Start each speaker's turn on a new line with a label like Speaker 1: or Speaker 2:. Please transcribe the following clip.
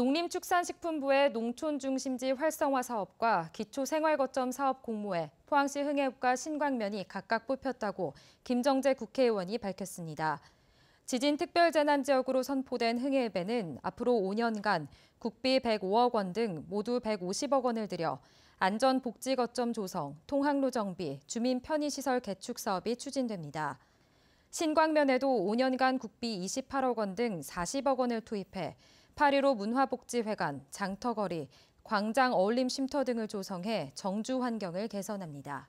Speaker 1: 농림축산식품부의 농촌중심지 활성화 사업과 기초생활거점 사업 공모에 포항시 흥해읍과 신광면이 각각 뽑혔다고 김정재 국회의원이 밝혔습니다. 지진특별재난지역으로 선포된 흥해읍에는 앞으로 5년간 국비 105억 원 등 모두 150억 원을 들여 안전복지거점 조성, 통학로 정비, 주민 편의시설 개축 사업이 추진됩니다. 신광면에도 5년간 국비 28억 원 등 40억 원을 투입해 8.15 문화복지회관, 장터거리, 광장 어울림 쉼터 등을 조성해 정주 환경을 개선합니다.